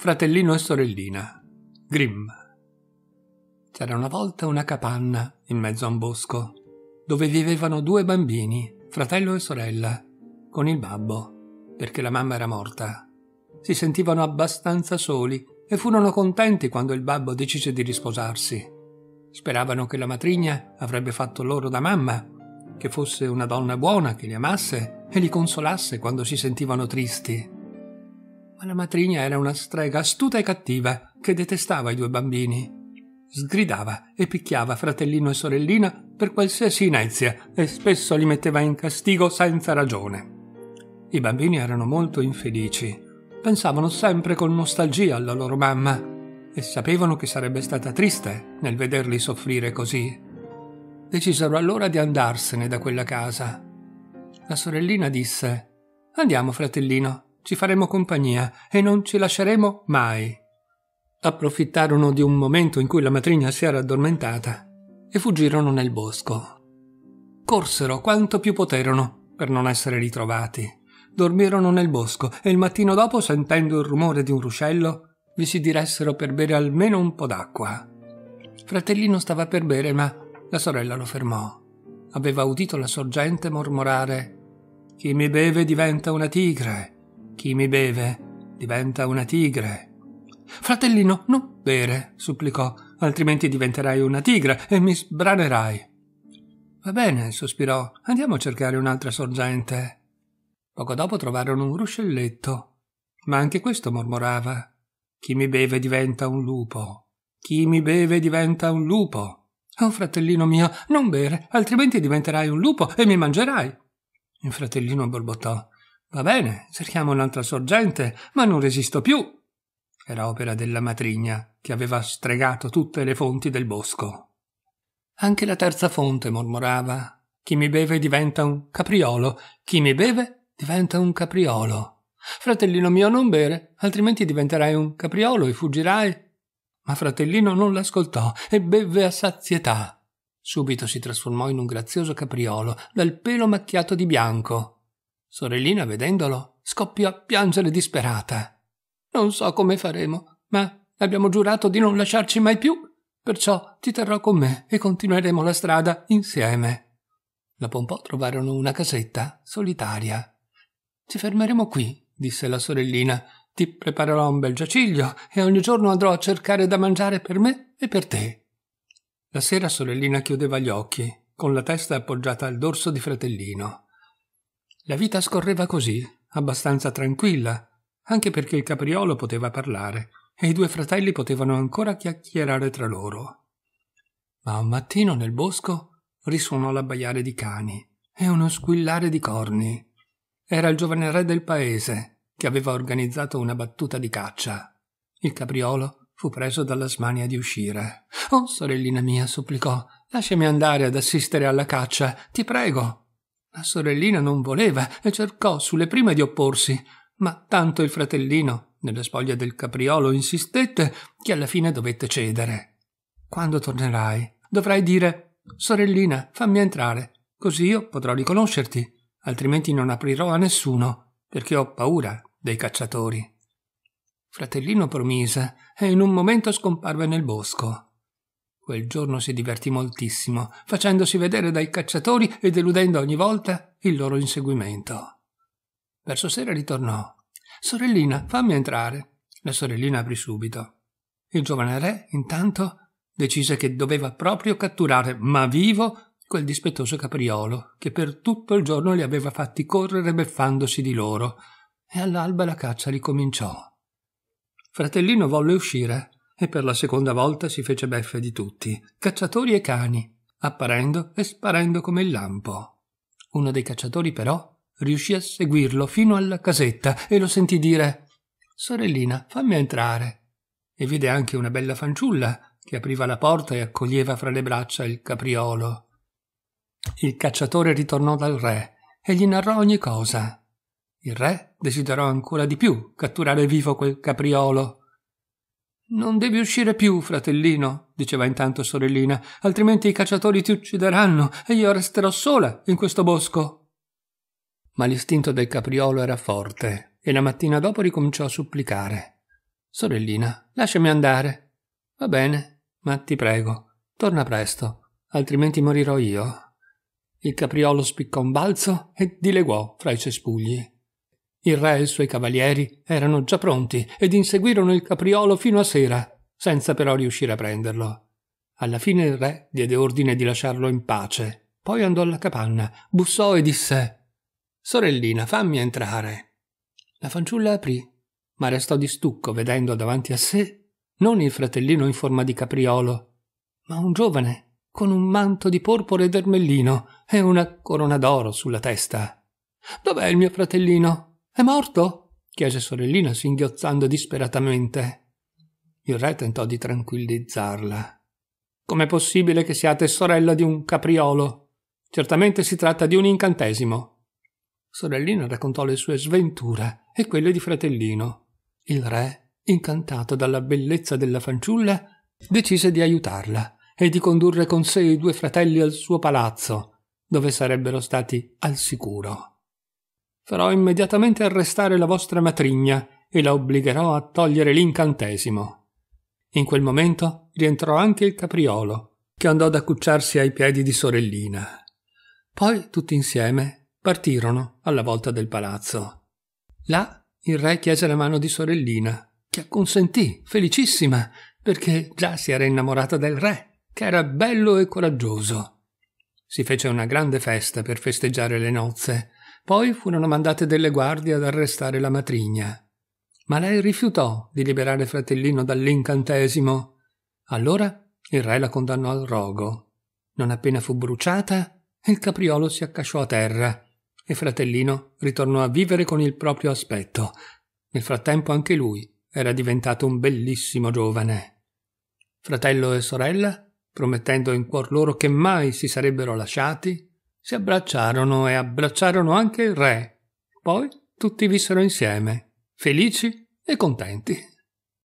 Fratellino e sorellina Grimm C'era una volta una capanna in mezzo a un bosco dove vivevano due bambini, fratello e sorella, con il babbo, perché la mamma era morta. Si sentivano abbastanza soli e furono contenti quando il babbo decise di risposarsi. Speravano che la matrigna avrebbe fatto loro da mamma, che fosse una donna buona che li amasse e li consolasse quando si sentivano tristi ma la matrigna era una strega astuta e cattiva che detestava i due bambini. Sgridava e picchiava fratellino e sorellina per qualsiasi inezia e spesso li metteva in castigo senza ragione. I bambini erano molto infelici, pensavano sempre con nostalgia alla loro mamma e sapevano che sarebbe stata triste nel vederli soffrire così. Decisero allora di andarsene da quella casa. La sorellina disse Andiamo, fratellino, ci faremo compagnia e non ci lasceremo mai. Approfittarono di un momento in cui la matrigna si era addormentata e fuggirono nel bosco. Corsero quanto più poterono per non essere ritrovati. Dormirono nel bosco e il mattino dopo, sentendo il rumore di un ruscello, vi si diressero per bere almeno un po' d'acqua. Fratellino stava per bere, ma la sorella lo fermò. Aveva udito la sorgente mormorare Chi mi beve diventa una tigre chi mi beve diventa una tigre. Fratellino, non bere, supplicò, altrimenti diventerai una tigre e mi sbranerai. Va bene, sospirò, andiamo a cercare un'altra sorgente. Poco dopo trovarono un ruscelletto, ma anche questo mormorava. Chi mi beve diventa un lupo. Chi mi beve diventa un lupo. Oh, fratellino mio, non bere, altrimenti diventerai un lupo e mi mangerai. Il fratellino borbottò. Va bene, cerchiamo un'altra sorgente, ma non resisto più. Era opera della matrigna, che aveva stregato tutte le fonti del bosco. Anche la terza fonte mormorava: Chi mi beve diventa un capriolo, chi mi beve diventa un capriolo. Fratellino mio, non bere, altrimenti diventerai un capriolo e fuggirai. Ma fratellino non l'ascoltò e bevve a sazietà. Subito si trasformò in un grazioso capriolo, dal pelo macchiato di bianco, Sorellina, vedendolo, scoppiò a piangere disperata. Non so come faremo, ma abbiamo giurato di non lasciarci mai più. Perciò ti terrò con me e continueremo la strada insieme. La Pompò trovarono una casetta solitaria. Ci fermeremo qui, disse la sorellina. Ti preparerò un bel giaciglio e ogni giorno andrò a cercare da mangiare per me e per te. La sera sorellina chiudeva gli occhi, con la testa appoggiata al dorso di fratellino. La vita scorreva così, abbastanza tranquilla, anche perché il capriolo poteva parlare e i due fratelli potevano ancora chiacchierare tra loro. Ma un mattino nel bosco risuonò l'abbaiare di cani e uno squillare di corni. Era il giovane re del paese che aveva organizzato una battuta di caccia. Il capriolo fu preso dalla smania di uscire. Oh, sorellina mia, supplicò, lasciami andare ad assistere alla caccia, ti prego. La sorellina non voleva e cercò sulle prime di opporsi, ma tanto il fratellino, nella spoglia del capriolo, insistette che alla fine dovette cedere. Quando tornerai, dovrai dire Sorellina, fammi entrare, così io potrò riconoscerti, altrimenti non aprirò a nessuno, perché ho paura dei cacciatori. Fratellino promise e in un momento scomparve nel bosco. Quel giorno si divertì moltissimo, facendosi vedere dai cacciatori e deludendo ogni volta il loro inseguimento. Verso sera ritornò. Sorellina, fammi entrare. La sorellina aprì subito. Il giovane re, intanto, decise che doveva proprio catturare, ma vivo, quel dispettoso capriolo, che per tutto il giorno li aveva fatti correre beffandosi di loro, e all'alba la caccia ricominciò. Fratellino volle uscire, e per la seconda volta si fece beffe di tutti, cacciatori e cani, apparendo e sparendo come il lampo. Uno dei cacciatori però riuscì a seguirlo fino alla casetta e lo sentì dire Sorellina, fammi entrare. E vide anche una bella fanciulla che apriva la porta e accoglieva fra le braccia il capriolo. Il cacciatore ritornò dal re e gli narrò ogni cosa. Il re desiderò ancora di più catturare vivo quel capriolo non devi uscire più, fratellino, diceva intanto sorellina, altrimenti i cacciatori ti uccideranno e io resterò sola in questo bosco. Ma l'istinto del capriolo era forte e la mattina dopo ricominciò a supplicare. Sorellina, lasciami andare. Va bene, ma ti prego, torna presto, altrimenti morirò io. Il capriolo spiccò un balzo e dileguò fra i cespugli. Il re e i suoi cavalieri erano già pronti ed inseguirono il capriolo fino a sera, senza però riuscire a prenderlo. Alla fine il re diede ordine di lasciarlo in pace. Poi andò alla capanna, bussò e disse Sorellina, fammi entrare. La fanciulla aprì, ma restò di stucco vedendo davanti a sé non il fratellino in forma di capriolo, ma un giovane con un manto di porpora ed ermellino e una corona d'oro sulla testa. Dov'è il mio fratellino? È morto? chiese sorellina singhiozzando disperatamente. Il re tentò di tranquillizzarla. Com'è possibile che siate sorella di un capriolo? Certamente si tratta di un incantesimo. Sorellina raccontò le sue sventure e quelle di fratellino. Il re, incantato dalla bellezza della fanciulla, decise di aiutarla e di condurre con sé i due fratelli al suo palazzo, dove sarebbero stati al sicuro farò immediatamente arrestare la vostra matrigna e la obbligherò a togliere l'incantesimo. In quel momento rientrò anche il capriolo, che andò ad accucciarsi ai piedi di sorellina. Poi tutti insieme partirono alla volta del palazzo. Là il re chiese la mano di sorellina, che acconsentì, felicissima, perché già si era innamorata del re, che era bello e coraggioso. Si fece una grande festa per festeggiare le nozze, poi furono mandate delle guardie ad arrestare la matrigna. Ma lei rifiutò di liberare fratellino dall'incantesimo. Allora il re la condannò al rogo. Non appena fu bruciata, il capriolo si accasciò a terra e fratellino ritornò a vivere con il proprio aspetto. Nel frattempo anche lui era diventato un bellissimo giovane. Fratello e sorella, promettendo in cuor loro che mai si sarebbero lasciati, si abbracciarono e abbracciarono anche il re. Poi tutti vissero insieme, felici e contenti.